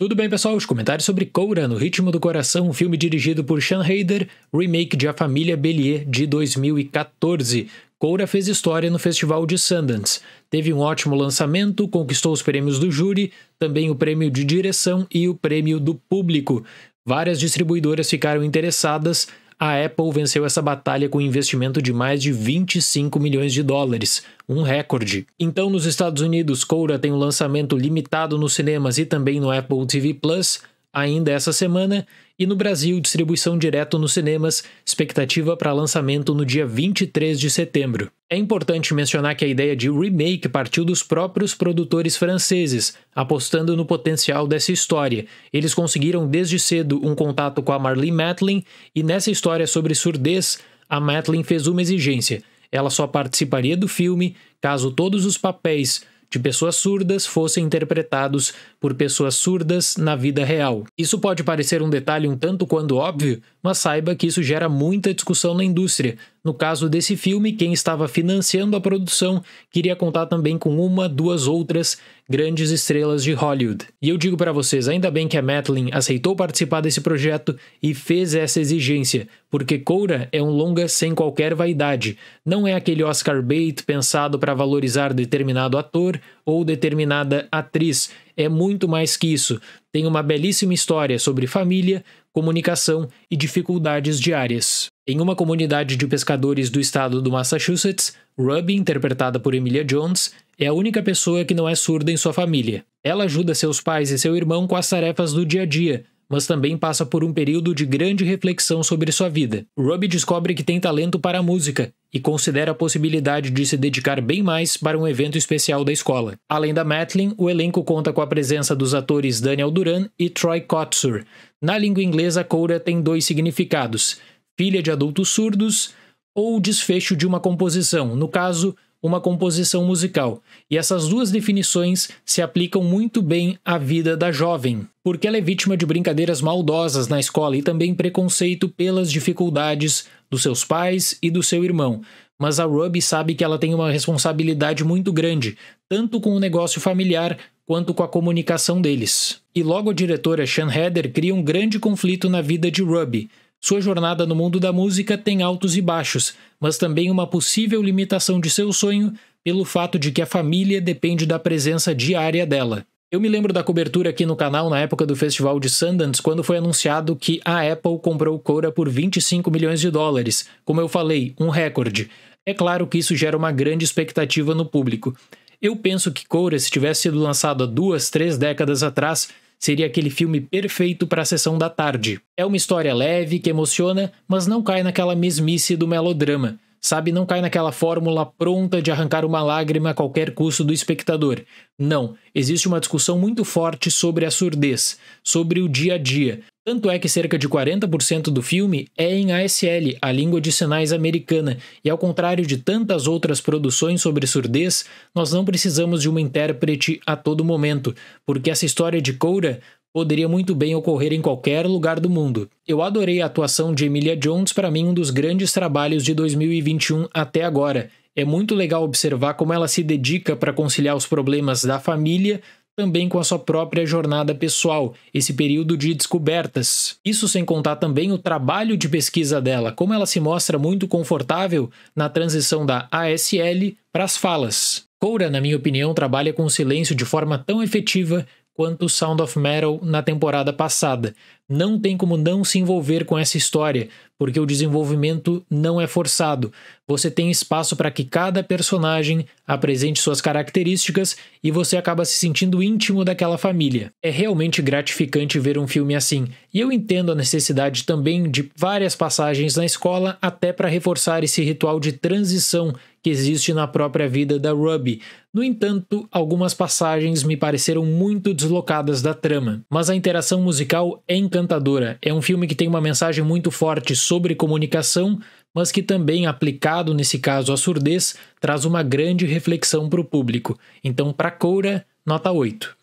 Tudo bem, pessoal? Os comentários sobre Koura no Ritmo do Coração, um filme dirigido por Sean Hader, remake de A Família Bellier de 2014. Koura fez história no Festival de Sundance. Teve um ótimo lançamento, conquistou os prêmios do júri, também o prêmio de direção e o prêmio do público. Várias distribuidoras ficaram interessadas a Apple venceu essa batalha com um investimento de mais de 25 milhões de dólares, um recorde. Então, nos Estados Unidos, Coura tem um lançamento limitado nos cinemas e também no Apple TV Plus ainda essa semana, e no Brasil, distribuição direto nos cinemas, expectativa para lançamento no dia 23 de setembro. É importante mencionar que a ideia de remake partiu dos próprios produtores franceses, apostando no potencial dessa história. Eles conseguiram desde cedo um contato com a Marlene Matlin e nessa história sobre surdez, a Matlin fez uma exigência: ela só participaria do filme caso todos os papéis de pessoas surdas fossem interpretados por pessoas surdas na vida real. Isso pode parecer um detalhe um tanto quanto óbvio, mas saiba que isso gera muita discussão na indústria, no caso desse filme, quem estava financiando a produção queria contar também com uma, duas outras grandes estrelas de Hollywood. E eu digo para vocês, ainda bem que a Matlin aceitou participar desse projeto e fez essa exigência, porque Coura é um longa sem qualquer vaidade. Não é aquele Oscar bait pensado para valorizar determinado ator ou determinada atriz. É muito mais que isso. Tem uma belíssima história sobre família, comunicação e dificuldades diárias. Em uma comunidade de pescadores do estado do Massachusetts, Ruby, interpretada por Emilia Jones, é a única pessoa que não é surda em sua família. Ela ajuda seus pais e seu irmão com as tarefas do dia a dia, mas também passa por um período de grande reflexão sobre sua vida. Ruby descobre que tem talento para a música e considera a possibilidade de se dedicar bem mais para um evento especial da escola. Além da Matlin, o elenco conta com a presença dos atores Daniel Duran e Troy Kotsur. Na língua inglesa, coura tem dois significados filha de adultos surdos, ou desfecho de uma composição, no caso, uma composição musical. E essas duas definições se aplicam muito bem à vida da jovem, porque ela é vítima de brincadeiras maldosas na escola e também preconceito pelas dificuldades dos seus pais e do seu irmão. Mas a Ruby sabe que ela tem uma responsabilidade muito grande, tanto com o negócio familiar quanto com a comunicação deles. E logo a diretora Shan Heather cria um grande conflito na vida de Ruby, sua jornada no mundo da música tem altos e baixos, mas também uma possível limitação de seu sonho pelo fato de que a família depende da presença diária dela. Eu me lembro da cobertura aqui no canal na época do Festival de Sundance, quando foi anunciado que a Apple comprou Cora por 25 milhões de dólares. Como eu falei, um recorde. É claro que isso gera uma grande expectativa no público. Eu penso que Cora, se tivesse sido lançado há duas, três décadas atrás, Seria aquele filme perfeito para a sessão da tarde. É uma história leve, que emociona, mas não cai naquela mesmice do melodrama. Sabe, não cai naquela fórmula pronta de arrancar uma lágrima a qualquer custo do espectador. Não, existe uma discussão muito forte sobre a surdez, sobre o dia a dia, tanto é que cerca de 40% do filme é em ASL, a língua de sinais americana, e ao contrário de tantas outras produções sobre surdez, nós não precisamos de uma intérprete a todo momento, porque essa história de Coura poderia muito bem ocorrer em qualquer lugar do mundo. Eu adorei a atuação de Emilia Jones, para mim um dos grandes trabalhos de 2021 até agora. É muito legal observar como ela se dedica para conciliar os problemas da família, também com a sua própria jornada pessoal, esse período de descobertas. Isso sem contar também o trabalho de pesquisa dela, como ela se mostra muito confortável na transição da ASL para as falas. Coura, na minha opinião, trabalha com o silêncio de forma tão efetiva quanto Sound of Metal na temporada passada. Não tem como não se envolver com essa história, porque o desenvolvimento não é forçado. Você tem espaço para que cada personagem apresente suas características e você acaba se sentindo íntimo daquela família. É realmente gratificante ver um filme assim, e eu entendo a necessidade também de várias passagens na escola até para reforçar esse ritual de transição que existe na própria vida da Ruby, no entanto, algumas passagens me pareceram muito deslocadas da trama, mas a interação musical é encantadora. É um filme que tem uma mensagem muito forte sobre comunicação, mas que também, aplicado nesse caso à surdez, traz uma grande reflexão para o público. Então, para Coura, nota 8.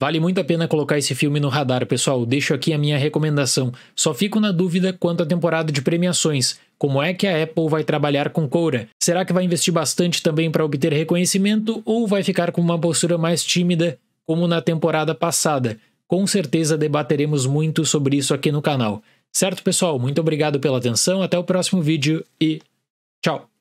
Vale muito a pena colocar esse filme no radar, pessoal. Deixo aqui a minha recomendação. Só fico na dúvida quanto à temporada de premiações. Como é que a Apple vai trabalhar com Cora? Será que vai investir bastante também para obter reconhecimento ou vai ficar com uma postura mais tímida, como na temporada passada? Com certeza debateremos muito sobre isso aqui no canal. Certo, pessoal? Muito obrigado pela atenção, até o próximo vídeo e tchau!